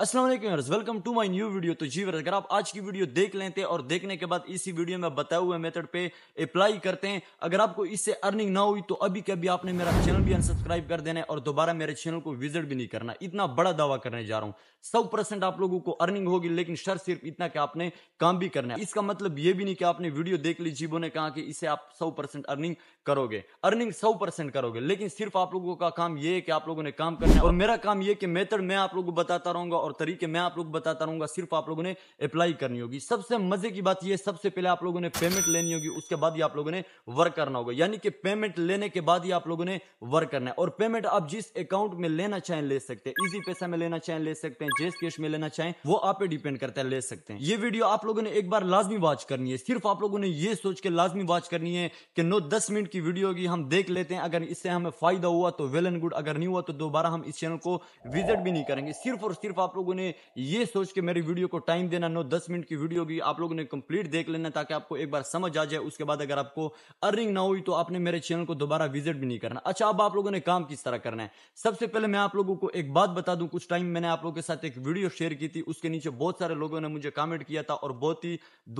Aslam welcome to my new video तो जी अगर आप आज की वीडियो देख लेते हैं और देखने के बाद इसी वीडियो में बताए हुए मेथड पे अप्लाई करते हैं अगर आपको इससे अर्निंग ना हुई तो अभी के अभी आपने मेरा चैनल भी अनसब्सक्राइब कर देना है और दोबारा मेरे चैनल को विजिट भी नहीं करना इतना बड़ा दावा करने जा रहा हूँ सौ परसेंट आप लोगों को अर्निंग होगी लेकिन शर्त सिर्फ इतना कि आपने काम भी करना है इसका मतलब ये भी नहीं कि आपने वीडियो देख ली जीवो ने कहा कि इससे आप सौ अर्निंग करोगे अर्निंग सौ करोगे लेकिन सिर्फ आप लोगों का काम ये है कि आप लोगों ने काम करना है और मेरा काम ये कि मेथड मैं आप लोगों को बताता रहूंगा और तरीके मैं आप लोग बताता रहूंगा सिर्फ आप लोगों ने अप्लाई करनी होगी सबसे मजे की बात यह सबसे पहले आप लोगों ने पेमेंट लेनी होगी उसके बाद ही आप लोगों ने वर्क करना होगा यानी कि पेमेंट लेने के बाद ही आप लोगों ने वर्क करना है और पेमेंट आप जिस अकाउंट में लेना चाहें ले सकते हैं इजी पैसा में लेना चाहें ले सकते हैं जेस कैश में लेना चाहें वो आप डिपेंड करता है ले सकते हैं ये वीडियो आप लोगों ने एक बार लाजमी वॉच करनी है सिर्फ आप लोगों ने यह सोच के लाजमी वॉच करनी है कि नो दस मिनट की वीडियो होगी हम देख लेते हैं अगर इससे हमें फायदा हुआ तो वेल एंड गुड अगर नहीं हुआ तो दोबारा हम इस चैनल को विजिट भी नहीं करेंगे सिर्फ और सिर्फ आप लोगों ने ये सोच के मेरी वीडियो को टाइम देना नौ दस मिनट की वीडियो की आप लोगों ने कंप्लीट देख लेना ताकि आपको एक बार समझ आ जाए उसके बाद अगर आपको अर्निंग ना हुई तो आपने मेरे चैनल को दोबारा विजिट भी नहीं करना अच्छा अब आप लोगों ने काम किस तरह करना है सबसे पहले मैं आप लोगों को एक बात बता दूं कुछ टाइम मैंने आप लोगों के साथ एक वीडियो शेयर की थी उसके नीचे बहुत सारे लोगों ने मुझे कमेंट किया था और बहुत ही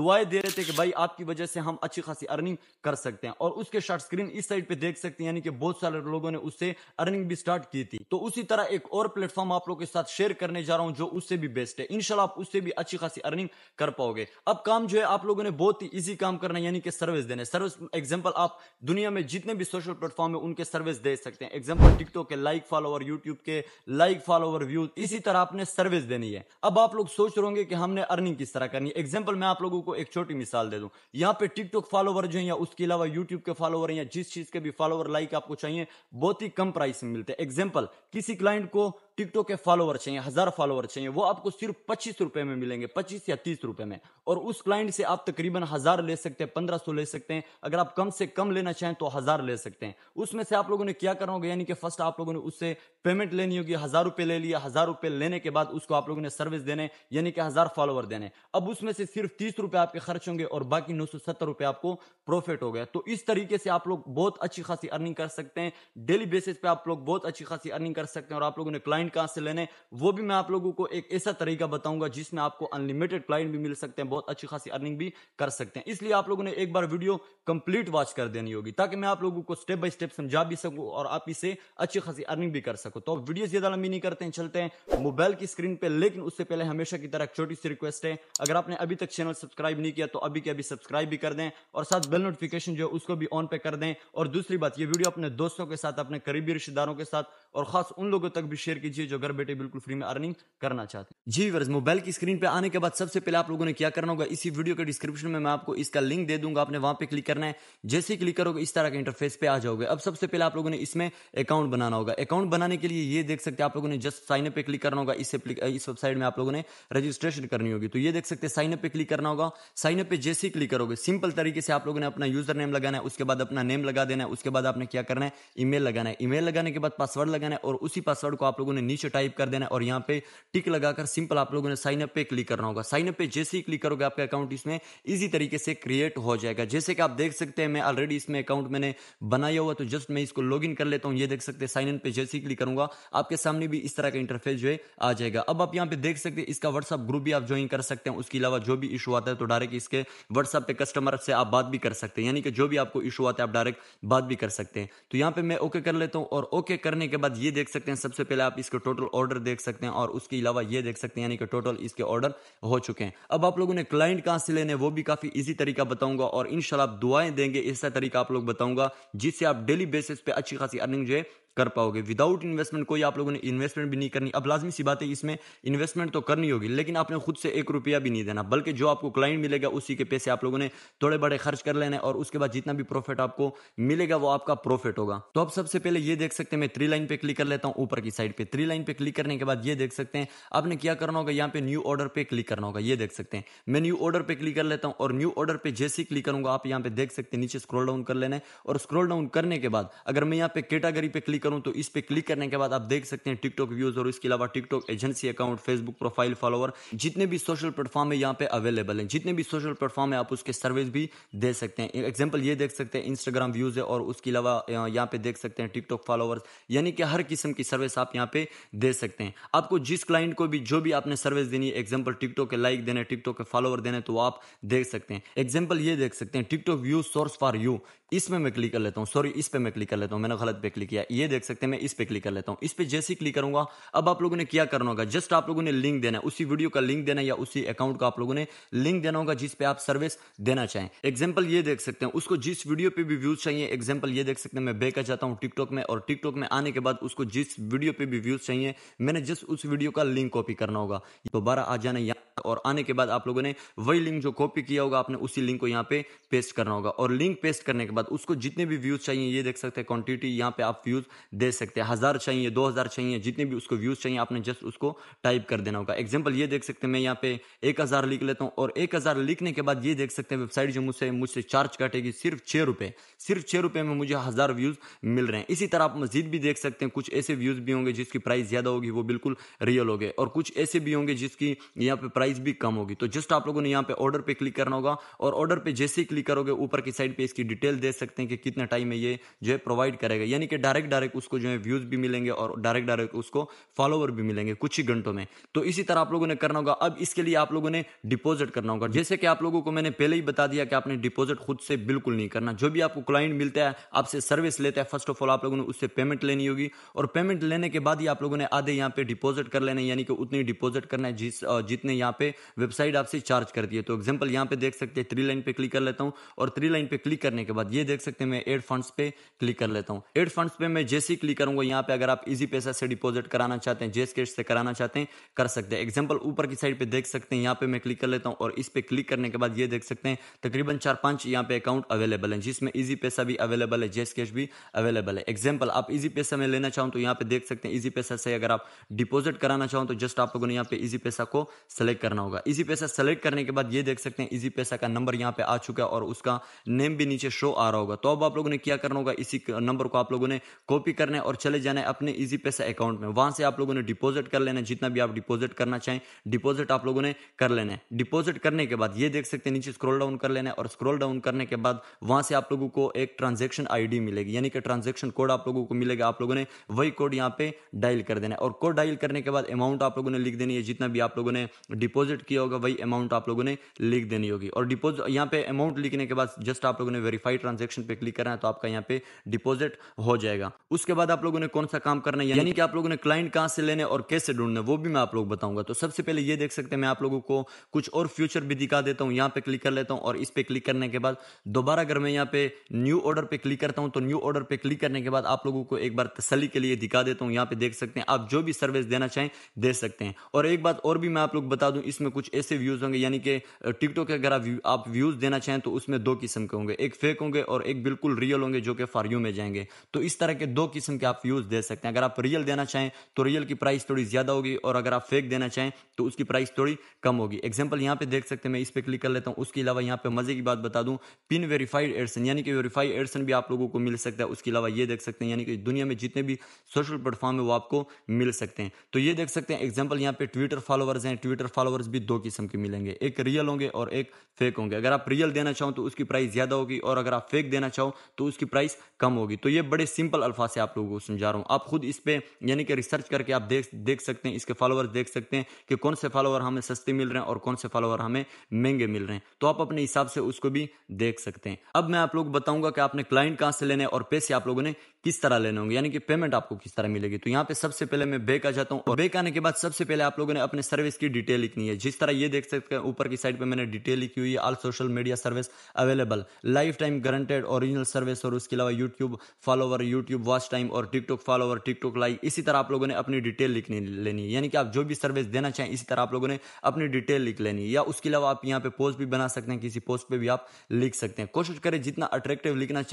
दुआएं दे रहे थे कि भाई आपकी वजह से हम अच्छी खासी अर्निंग कर सकते हैं और उसके शॉर्ट स्क्रीन इस साइड पे देख सकते हैं यानी कि बहुत सारे लोगों ने उससे अर्निंग भी स्टार्ट की थी तो उसी तरह एक और प्लेटफॉर्म आप लोगों के साथ शेयर करने जा रहा हूं हूं जो उससे भी बेस्ट है इनशाला आप उससे भी अच्छी खासी अर्निंग कर पाओगे अब काम जो है आप लोगों ने बहुत ही ईजी काम करना यानी कि सर्विस देने सर्विस एग्जाम्पल आप दुनिया में जितने भी सोशल प्लेटफॉर्म है उनके सर्विस दे सकते हैं एग्जाम्पल टिकटॉक के लाइक फॉलोवर यूट्यूब के लाइक फॉलोवर व्यूज इसी तरह आपने सर्विस देनी है अब आप लोग सोच रहे होंगे कि हमने अर्निंग किस तरह करनी है एग्जाम्पल मैं आप लोगों को एक छोटी मिसाल दे दूं यहाँ पे टिकटॉक फॉलोवर जो है या उसके अलावा यूट्यूब के फॉलोवर या जिस चीज के भी फॉलोवर लाइक आपको चाहिए बहुत ही कम प्राइस में मिलते हैं एग्जाम्पल किसी क्लाइंट को टिकटॉक के फॉलोअर चाहिए हजार फॉलोअर चाहिए वो आपको सिर्फ पच्चीस रुपए में मिलेंगे पच्चीस या तीस रुपए में और उस क्लाइंट से आप तकरीबन हजार ले सकते हैं पंद्रह सौ ले सकते हैं अगर आप कम से कम लेना चाहें तो हजार ले सकते हैं उसमें से आप लोगों ने क्या करना होगा यानी कि फर्स्ट आप लोगों ने उससे पेमेंट लेनी होगी हजार रुपए ले लिया हजार रुपए लेने के बाद उसको आप लोगों ने सर्विस देने यानी कि हजार फॉलोअर देने अब उसमें से सिर्फ तीस रुपए आपके खर्च होंगे और बाकी नौ सौ सत्तर रुपए आपको प्रॉफिट हो गया तो इस तरीके से आप लोग बहुत अच्छी खासी अर्निंग कर सकते हैं डेली बेसिस पे आप लोग बहुत अच्छी खासी अर्निंग कर सकते हैं और आप लोगों ने क्लाइंट क्लाइंट कहां से लेने वो भी मैं आप लोगों को एक ऐसा तरीका बताऊंगा जिसमें आपको अनलिमिटेड क्लाइंट भी मिल सकते हैं बहुत अच्छी खासी अर्निंग भी कर सकते हैं इसलिए आप लोगों ने एक बार वीडियो कंप्लीट वॉच कर देनी होगी ताकि मैं आप लोगों को स्टेप बाय स्टेप समझा भी सकूं और आप इसे अच्छी खासी अर्निंग भी कर सको तो वीडियो ज्यादा लंबी नहीं करते हैं चलते हैं मोबाइल की स्क्रीन पर लेकिन उससे पहले हमेशा की तरह छोटी सी रिक्वेस्ट है अगर आपने अभी तक चैनल सब्सक्राइब नहीं किया तो अभी के अभी सब्सक्राइब भी कर दें और साथ बेल नोटिफिकेशन जो उसको भी ऑन पे कर दें और दूसरी बात ये वीडियो अपने दोस्तों के साथ अपने करीबी रिश्तेदारों के साथ और खास उन लोगों तक भी शेयर कीजिए जो घर बैठे बिल्कुल फ्री में अर्निंग करना चाहते हैं जी वर्ज मोबाइल की स्क्रीन पे आने के बाद सबसे पहले आप लोगों ने क्या करना होगा इसी वीडियो के डिस्क्रिप्शन में मैं आपको इसका लिंक दे दूंगा आपने वहां पे क्लिक करना है जैसे क्लिक करोगे इस तरह के इंटरफेस पे आ जाओगे अब सबसे पहले आप लोगों ने इसमें अकाउंट बनाना होगा अकाउंट बनाने के लिए ये देख सकते हैं आप लोगों ने जस्ट साइन अप पे क्लिक करना होगा इस इस वेबसाइट में आप लोगों ने रजिस्ट्रेशन करनी होगी तो ये देख सकते हैं साइन अप पे क्लिक करना होगा साइन अप पे जैसे क्लिक करोगे सिंपल तरीके से आप लोगों ने अपना यूजर नेम लगाना है उसके बाद अपना नेम लगा देना है उसके बाद आपने क्या करना है ईमेल लगाना है ईमेल लगाने के बाद पासवर्ड लगाना देना है और उसी पासवर्ड को आप लोगों ने नीचे टाइप कर देना है और यहाँ पे टिक लगाकर सिंपल आप लोगों ने साइन अप पे क्लिक करना होगा साइन अप पे जैसे ही क्लिक करोगे आपका अकाउंट इसमें इजी तरीके से क्रिएट हो जाएगा जैसे कि आप देख सकते हैं मैं ऑलरेडी इसमें अकाउंट मैंने बनाया हुआ तो जस्ट मैं इसको लॉग कर लेता हूँ ये देख सकते हैं साइन इन पे जैसे ही क्लिक करूंगा आपके सामने भी इस तरह का इंटरफेस जो है आ जाएगा अब आप यहाँ पे देख सकते हैं इसका व्हाट्सअप ग्रुप भी आप ज्वाइन कर सकते हैं उसके अलावा जो भी इशू आता है तो डायरेक्ट इसके व्हाट्सअप पे कस्टमर से आप बात भी कर सकते हैं यानी कि जो भी आपको इशू आता है आप डायरेक्ट बात भी कर सकते हैं तो यहाँ पे मैं ओके कर लेता हूँ और ओके करने के बाद बाद ये देख सकते हैं सबसे पहले आप इसके टोटल ऑर्डर देख सकते हैं और उसके अलावा ये देख सकते हैं यानी कि टोटल इसके ऑर्डर हो चुके हैं अब आप लोगों ने क्लाइंट कहाँ से लेने वो भी काफ़ी ईजी तरीका बताऊंगा और इन आप दुआएं देंगे ऐसा तरीका आप लोग बताऊंगा जिससे आप डेली बेसिस पे अच्छी खासी अर्निंग जो है कर पाओगे विदाउट इन्वेस्टमेंट कोई आप लोगों ने इन्वेस्टमेंट भी नहीं करनी अब लाजमी सी बात है इसमें इन्वेस्टमेंट तो करनी होगी लेकिन आपने खुद से एक रुपया भी नहीं देना बल्कि जो आपको क्लाइंट मिलेगा उसी के पैसे आप लोगों ने थोड़े बड़े खर्च कर लेने और उसके बाद जितना भी प्रॉफिट आपको मिलेगा वो आपका प्रॉफिट होगा तो आप सबसे पहले ये देख सकते हैं मैं थ्री लाइन पे क्लिक कर लेता हूँ ऊपर की साइड पे थ्री लाइन पे क्लिक करने के बाद ये देख सकते हैं आपने क्या करना होगा यहाँ पे न्यू ऑर्डर पे क्लिक करना होगा ये देख सकते हैं मैं न्यू ऑर्डर पे क्लिक कर लेता हूँ और न्यू ऑर्डर पे जैसे क्लिक करूंगा आप यहाँ पे देख सकते हैं नीचे स्क्रोल डाउन कर लेना और स्क्रोल डाउन करने के बाद अगर मैं यहाँ पे कैटागरी पे क्लिक करूं तो इस पे क्लिक करने के बाद आप देख सकते हैं टिकटॉक व्यूज और इसके अलावा TikTok agency account Facebook profile follower जितने भी सोशल प्लेटफॉर्म है यहाँ पे अवेलेबल है जितने भी सोशल प्लेटफॉर्म है आप उसके सर्विस भी दे सकते हैं एग्जाम्पल ये देख सकते हैं इंस्टाग्राम व्यूज है और उसके अलावा यहाँ पे देख सकते हैं टिकटॉक फॉलोअर्स यानी कि हर किस्म की सर्विस आप यहाँ पे दे सकते हैं आपको जिस क्लाइंट को भी जो भी आपने सर्विस देनी है एग्जाम्पल टिकटॉक के लाइक देने टिकटॉक के फॉलोअर देने तो आप देख सकते हैं एग्जाम्पल ये देख सकते हैं TikTok view source for you इसमें मैं क्लिक कर लेता हूँ सॉरी इस पर मैं क्लिक कर लेता हूँ मैंने गलत पे क्लिक किया ये देख देख सकते हैं मैं इस पर क्लिक कर लेता हूँ इस पर जैसे ही क्लिक करूंगा अब आप लोगों ने क्या करना होगा जस्ट आप लोगों ने लिंक देना है उसी वीडियो का लिंक देना या उसी अकाउंट का आप लोगों ने लिंक देना होगा जिस पे आप सर्विस देना चाहें एग्जाम्पल ये देख सकते हैं उसको जिस वीडियो पे भी व्यूज चाहिए एग्जाम्पल ये देख सकते हैं मैं बेकर जाता हूँ टिकटॉक में और टिकटॉक में आने के बाद उसको जिस वीडियो पे भी व्यूज चाहिए मैंने जस्ट उस वीडियो का लिंक कॉपी करना होगा दोबारा आ जाना यहाँ और आने के बाद आप लोगों ने वही लिंक जो कॉपी किया होगा आपने उसी लिंक को यहाँ पे पेस्ट करना होगा और लिंक पेस्ट करने के बाद उसको जितने भी व्यूज चाहिए ये देख सकते हैं क्वांटिटी यहाँ पे आप व्यूज दे सकते हैं हज़ार चाहिए दो हज़ार चाहिए जितने भी उसको व्यूज़ चाहिए आपने जस्ट उसको टाइप कर देना होगा एग्जाम्पल ये देख सकते हैं मैं यहाँ पे एक हज़ार लिख लेता हूँ और एक हज़ार लिखने के बाद ये देख सकते हैं वेबसाइट जो मुझसे मुझसे चार्ज काटेगी सिर्फ छः रुपये सिर्फ छः रुपये में मुझे हज़ार व्यूज़ मिल रहे हैं इसी तरह आप मजीद भी देख सकते हैं कुछ ऐसे व्यूज़ भी होंगे जिसकी प्राइस ज़्यादा होगी वो बिल्कुल रियल गए और कुछ ऐसे भी होंगे जिसकी यहाँ पे प्राइस भी कम होगी तो जस्ट आप लोगों ने यहाँ पे ऑर्डर पे क्लिक करना होगा और ऑर्डर पे जैसे ही क्लिक करोगे ऊपर की साइड पर इसकी डिटेल दे सकते हैं कि कितना टाइम में ये जो है प्रोवाइड करेगा यानी कि डायरेक्ट डायरेक्ट डायरेक्ट उसको जो है व्यूज़ भी मिलेंगे और डायरेक्ट डायरेक्ट उसको फॉलोवर भी मिलेंगे कुछ ही घंटों में तो इसी तरह आप लोगों ने करना होगा अब इसके लिए आप लोगों ने डिपॉजिट करना होगा जैसे कि आप लोगों को मैंने पहले ही बता दिया कि आपने डिपॉजिट खुद से बिल्कुल नहीं करना जो भी आपको क्लाइंट मिलता है आपसे सर्विस लेता है फर्स्ट ऑफ ऑल आप लोगों ने उससे पेमेंट लेनी होगी और पेमेंट लेने के बाद ही आप लोगों ने आधे यहाँ पे डिपॉजिट कर लेना यानी कि उतनी डिपॉजिट करना है जिस जितने यहाँ पे वेबसाइट आपसे चार्ज करती है तो एग्जाम्पल यहाँ पे देख सकते हैं थ्री लाइन पे क्लिक कर लेता हूँ और थ्री लाइन पे क्लिक करने के बाद ये देख सकते हैं मैं एड फंड्स पे क्लिक कर लेता हूँ एड फंड्स पे मैं जैसे जैसे ही क्लिक करूंगा यहाँ पे अगर आप इजी पैसा से डिपॉजिट कराना चाहते हैं जेस कैश से कराना चाहते हैं कर सकते हैं एग्जाम्पल ऊपर की साइड पे देख सकते हैं यहाँ पे मैं क्लिक कर लेता हूँ और इस पर क्लिक करने के बाद ये देख सकते हैं तकरीबन चार पांच यहाँ पे अकाउंट अवेलेबल है जिसमें ईजी पैसा भी अवेलेबल है जेस कैश भी अवेलेबल है एग्जाम्पल आप इजी पैसा में लेना चाहूँ तो यहाँ पे देख सकते हैं इजी पैसा से अगर आप डिपॉजिट कराना चाहूँ तो जस्ट आप लोगों ने यहाँ पे इजी पैसा को सेलेक्ट करना होगा इजी पैसा सेलेक्ट करने के बाद ये देख सकते हैं इजी पैसा का नंबर यहाँ पे आ चुका है और उसका नेम भी नीचे शो आ रहा होगा तो अब आप लोगों ने क्या करना होगा इसी नंबर को आप लोगों ने कॉपी कॉपी करना है और चले जाना है अपने इजी पैसा अकाउंट में वहां से आप लोगों ने डिपॉजिट कर लेना है जितना भी आप डिपॉजिट करना चाहें डिपॉजिट आप लोगों ने कर लेना है डिपॉजिट करने के बाद ये देख सकते हैं नीचे स्क्रॉल डाउन कर लेना है और स्क्रॉल डाउन करने के बाद वहां से आप लोगों को एक ट्रांजेक्शन आईडी मिलेगी यानी कि ट्रांजेक्शन कोड आप लोगों को मिलेगा आप लोगों ने वही कोड यहाँ पे डायल कर देना है और कोड डायल करने के बाद अमाउंट आप लोगों ने लिख देनी है जितना भी आप लोगों ने डिपॉजिट किया होगा वही अमाउंट आप लोगों ने लिख देनी होगी और डिपोजिट यहाँ पे अमाउंट लिखने के बाद जस्ट आप लोगों ने वेरीफाइड ट्रांजेक्शन पे क्लिक करना है तो आपका यहाँ पे डिपॉजिट हो जाएगा उसके बाद आप लोगों ने कौन सा काम करना है यानी कि आप लोगों ने क्लाइंट कहां से लेने और कैसे ढूंढने वो भी मैं आप लोग बताऊंगा तो सबसे पहले ये देख सकते हैं मैं आप लोगों को कुछ और फ्यूचर भी दिखा देता हूं यहां पे क्लिक कर लेता हूं और इस पर क्लिक करने के बाद दोबारा अगर मैं यहाँ पे न्यू ऑर्डर पे क्लिक करता हूँ तो न्यू ऑर्डर पे क्लिक करने के बाद आप लोगों को एक बार तसली के लिए दिखा देता हूँ यहाँ पे देख सकते हैं आप जो भी सर्विस देना चाहें दे सकते हैं और एक बात और भी मैं आप लोग बता दूं इसमें कुछ ऐसे व्यूज होंगे यानी कि टिकटॉक अगर आप व्यूज देना चाहें तो उसमें दो किस्म के होंगे एक फेक होंगे और एक बिल्कुल रियल होंगे जो कि फॉर यू में जाएंगे तो इस तरह के दो किस्म के आप व्यूज़ दे सकते हैं अगर आप रियल देना चाहें तो रियल की प्राइस थोड़ी ज़्यादा होगी और अगर आप फेक देना चाहें तो उसकी प्राइस थोड़ी कम होगी एग्जाम्पल यहाँ पे देख सकते हैं मैं इस पर क्लिक कर लेता हूँ उसके अलावा यहाँ पे मज़े की बात बता दूँ पिन वेरीफाइड एडसन यानी कि वेरीफाइड एडसन भी आप लोगों को मिल सकता है उसके अलावा ये देख सकते हैं यानी कि दुनिया में जितने भी सोशल प्लेटफॉर्म है वो आपको मिल सकते हैं तो ये देख सकते हैं एग्जाम्पल यहाँ पे ट्विटर फॉलोवर्स हैं ट्विटर फॉलोवर्स भी दो किस्म के मिलेंगे एक रियल होंगे और एक फेक होंगे अगर आप रियल देना चाहो तो उसकी प्राइस ज़्यादा होगी और अगर आप फेक देना चाहो तो उसकी प्राइस कम होगी तो ये बड़े सिंपल अल्फाज से आप लोगों को समझा रहा हूँ आप खुद इस पर यानी कि रिसर्च करके आप देख देख सकते हैं इसके फॉलोअर्स देख सकते हैं कि कौन से फॉलोअर हमें सस्ते मिल रहे हैं और कौन से फॉलोअर हमें महंगे मिल रहे हैं तो आप अपने हिसाब से उसको भी देख सकते हैं अब मैं आप लोग बताऊंगा कि आपने क्लाइंट कहाँ से लेने और पैसे आप लोगों ने किस तरह लेने होंगे यानी कि पेमेंट आपको किस तरह मिलेगी तो यहाँ पे सबसे पहले मैं बैक आ जाता हूँ और बैक आने के बाद सबसे पहले आप लोगों ने अपने सर्विस की डिटेल लिखनी है जिस तरह ये देख सकते हैं ऊपर की साइड पर मैंने डिटेल लिखी हुई है all social media service available life time guaranteed original service और उसके अलावा YouTube follower YouTube watch time और टिकटॉक फॉलोवर टिकटॉक लाइक इसी तरह आप लोगों ने अपनी डिटेल लिखनी लेनी है यानी कि आप जो भी सर्विस देना चाहें इसी तरह आप लोगों ने अपनी डिटेल लिख लेनी है या उसके अलावा आप यहाँ पे पोस्ट भी बना सकते हैं किसी पोस्ट पर भी आप लिख सकते हैं कोशिश करें जितना अट्रैक्टिव लिखना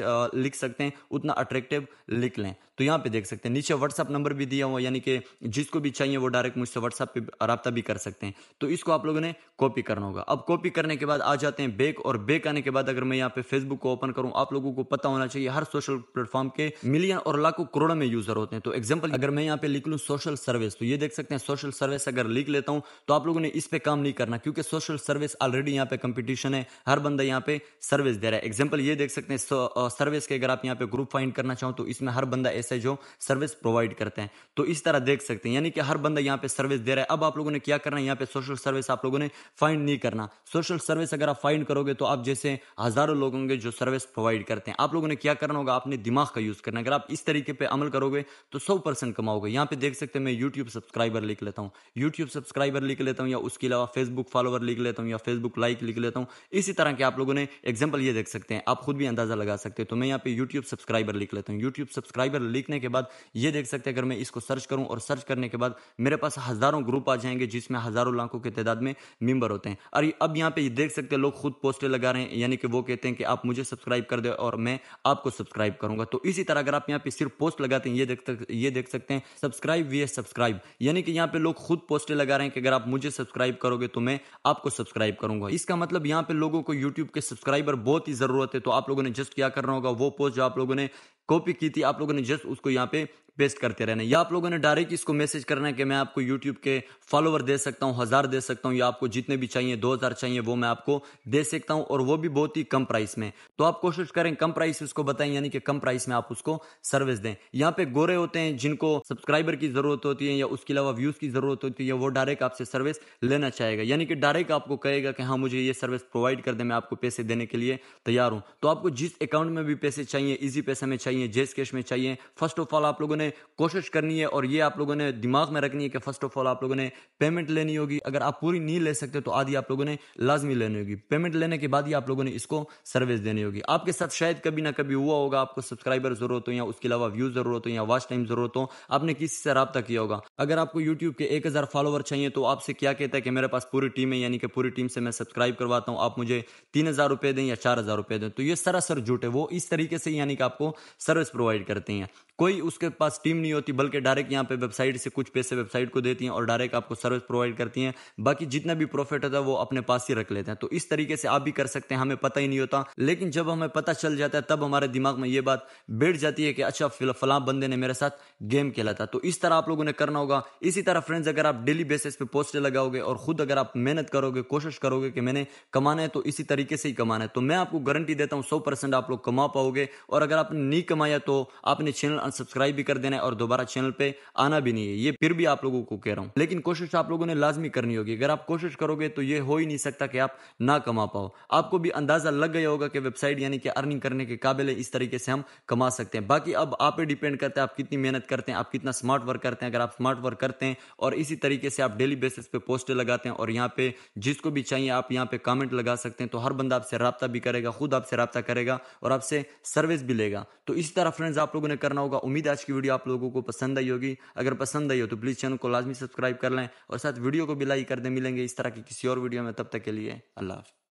लिख सकते हैं उतना अट्रैक्टिव लिख लें तो यहाँ पे देख सकते हैं नीचे व्हाट्सअप नंबर भी दिया हुआ यानी कि जिसको भी चाहिए वो डायरेक्ट मुझसे व्हाट्सअप पे रबता भी कर सकते हैं तो इसको आप लोगों ने कॉपी करना होगा अब कॉपी करने के बाद आ जाते हैं बेक और बेक आने के बाद अगर मैं यहाँ पे फेसबुक को ओपन करूँ आप लोगों को पता होना चाहिए हर सोशल प्लेटफॉर्म के मिलियन और लाखों करोड़ों में यूजर होते हैं तो एग्जाम्पल अगर मैं यहाँ पे लिख लूँ सोशल सर्विस तो ये देख सकते हैं सोशल सर्विस अगर लिख लेता हूँ तो आप लोगों ने इस पर काम नहीं करना क्योंकि सोशल सर्विस ऑलरेडी यहाँ पे कंपिटिशन है हर बंदा यहाँ पे सर्विस दे रहा है एग्जाम्पल ये देख सकते हैं सर्विस के अगर आप यहाँ पे ग्रुप फाइंड करना चाहो तो इसमें हर बंदा ऐसा जो सर्विस प्रोवाइड करते हैं तो इस तरह देख सकते हैं यानी कि हर बंदा यहाँ पे सर्विस दे रहा है अब आप लोगों ने क्या करना है यहाँ पे सोशल सर्विस आप लोगों ने फाइंड नहीं करना सोशल सर्विस अगर आप फाइंड करोगे तो आप जैसे हजारों लोग होंगे जो सर्विस प्रोवाइड करते हैं आप लोगों ने क्या करना होगा अपने दिमाग का यूज करना अगर आप इस तरीके पर अमल करोगे तो सौ कमाओगे यहाँ पे देख सकते हैं मैं यूट्यूब सब्सक्राइबर लिख लेता हूँ यूट्यूब सब्सक्राइबर लिख लेता हूँ या उसके अलावा फेसबुक फॉलोवर लिख लेता हूँ या फेसबुक लाइक लिख लेता हूँ इसी तरह के आप लोगों ने एग्जाम्पल ये देख सकते हैं आप खुद भी अंदाजा लगा सकते हैं तो मैं यहाँ पे यूट्यूब सब्सक्राइबर लिख लेता हूँ यूट्यूब सब्सक्राइबर लिखने के बाद ये देख सकते हैं अगर मैं इसको सर्च करूँ और सर्च करने के बाद मेरे पास हज़ारों ग्रुप आ जाएंगे जिसमें हज़ारों लाखों की तादाद में मेम्बर होते हैं और अब यहाँ पे देख सकते हैं लोग खुद पोस्टें लगा रहे हैं यानी कि वो कहते हैं कि आप मुझे सब्सक्राइब कर दे और मैं आपको सब्सक्राइब करूंगा तो इसी तरह अगर आप यहाँ पे सिर्फ पोस्ट लगाते हैं ये देख ये देख सकते हैं सब्सक्राइब वी सब्सक्राइब यानी कि यहाँ पे लोग खुद पोस्टें लगा रहे हैं कि अगर आप मुझे सब्सक्राइब करोगे तो मैं आपको सब्सक्राइब करूंगा इसका मतलब यहाँ पे लोगों को यूट्यूब के सब्सक्राइबर बहुत ही जरूरत है तो आप लोगों ने जस्ट क्या करना होगा वो पोस्ट जो आप लोगों ने कॉपी की थी आप लोगों ने जस्ट उसको यहाँ पे पेस्ट करते रहना या आप लोगों ने डायरेक्ट इसको मैसेज करना है कि मैं आपको यूट्यूब के फॉलोवर दे सकता हूँ हज़ार दे सकता हूँ या आपको जितने भी चाहिए दो हज़ार चाहिए वो मैं आपको दे सकता हूँ और वो भी बहुत ही कम प्राइस में तो आप कोशिश करें कम प्राइस उसको बताएं यानी कि कम प्राइस में आप उसको सर्विस दें यहाँ पे गोरे होते हैं जिनको सब्सक्राइबर की ज़रूरत होती है या उसके अलावा व्यूज़ की ज़रूरत होती है वो डायरेक्ट आपसे सर्विस लेना चाहेगा यानी कि डायरेक्ट आपको कहेगा कि हाँ मुझे ये सर्विस प्रोवाइड कर दें मैं आपको पैसे देने के लिए तैयार हूँ तो आपको जिस अकाउंट में भी पैसे चाहिए इजी पैसे में चाहिए जेस कैश में चाहिए फर्स्ट ऑफ ऑल आप लोगों ने आपने कोशिश करनी है और ये आप लोगों ने दिमाग में रखनी है कि फर्स्ट ऑफ ऑल आप लोगों ने पेमेंट लेनी होगी अगर आप पूरी नहीं ले सकते तो आधी आप लोगों ने लाजमी लेनी होगी पेमेंट लेने के बाद ही आप लोगों ने इसको सर्विस देनी होगी आपके साथ शायद कभी ना कभी हुआ होगा आपको सब्सक्राइबर जरूरत हो या उसके अलावा व्यू जरूरत हो या वॉच टाइम जरूरत हो आपने किसी से रबता किया होगा अगर आपको यूट्यूब के एक हज़ार फॉलोवर चाहिए तो आपसे क्या कहता है कि मेरे पास पूरी टीम है यानी कि पूरी टीम से मैं सब्सक्राइब करवाता हूँ आप मुझे तीन हज़ार रुपए दें या चार हज़ार रुपए दें तो ये सरासर झूठ है वो इस तरीके से यानी कि आपको सर्विस प्रोवाइड करते हैं कोई उसके पास पास टीम नहीं होती बल्कि डायरेक्ट यहाँ पे वेबसाइट से कुछ पैसे वेबसाइट को देती हैं और डायरेक्ट आपको सर्विस प्रोवाइड करती हैं बाकी जितना भी प्रॉफिट होता है वो अपने पास ही रख लेते हैं तो इस तरीके से आप भी कर सकते हैं हमें पता ही नहीं होता लेकिन जब हमें पता चल जाता है तब हमारे दिमाग में ये बात बैठ जाती है कि अच्छा फलां बंदे ने मेरे साथ गेम खेला था तो इस तरह आप लोगों ने करना होगा इसी तरह फ्रेंड्स अगर आप डेली बेसिस पे पोस्टर लगाओगे और खुद अगर आप मेहनत करोगे कोशिश करोगे कि मैंने कमाना है तो इसी तरीके से ही कमाना है तो मैं आपको गारंटी देता हूँ सौ आप लोग कमा पाओगे और अगर आपने नहीं कमाया तो आपने चैनल अनसब्सक्राइब भी कर देना है और दोबारा चैनल पे आना भी नहीं है ये फिर भी आप लोगों को कह रहा हूँ लेकिन कोशिश आप लोगों ने लाजमी करनी होगी अगर आप कोशिश करोगे तो ये हो ही नहीं सकता कि आप ना कमा पाओ आपको भी अंदाजा लग गया होगा कि वेबसाइट यानी कि अर्निंग करने के काबिल है इस तरीके से हम कमा सकते हैं बाकी अब आप पे डिपेंड करते हैं आप कितनी मेहनत करते हैं आप कितना स्मार्ट वर्क करते हैं अगर आप स्मार्ट वर्क करते हैं और इसी तरीके से आप डेली बेसिस पे पोस्ट लगाते हैं और यहाँ पे जिसको भी चाहिए आप यहाँ पे कमेंट लगा सकते हैं तो हर बंदा आपसे रबता भी करेगा खुद आपसे रबता करेगा और आपसे सर्विस भी लेगा तो इसी तरह फ्रेंड्स आप लोगों ने करना होगा उम्मीद आज की वीडियो आप लोगों को पसंद आई होगी अगर पसंद आई हो तो प्लीज़ चैनल को लाजमी सब्सक्राइब कर लें और साथ वीडियो को भी लाइक कर दें मिलेंगे इस तरह की किसी और वीडियो में तब तक के लिए अल्लाह हाफ़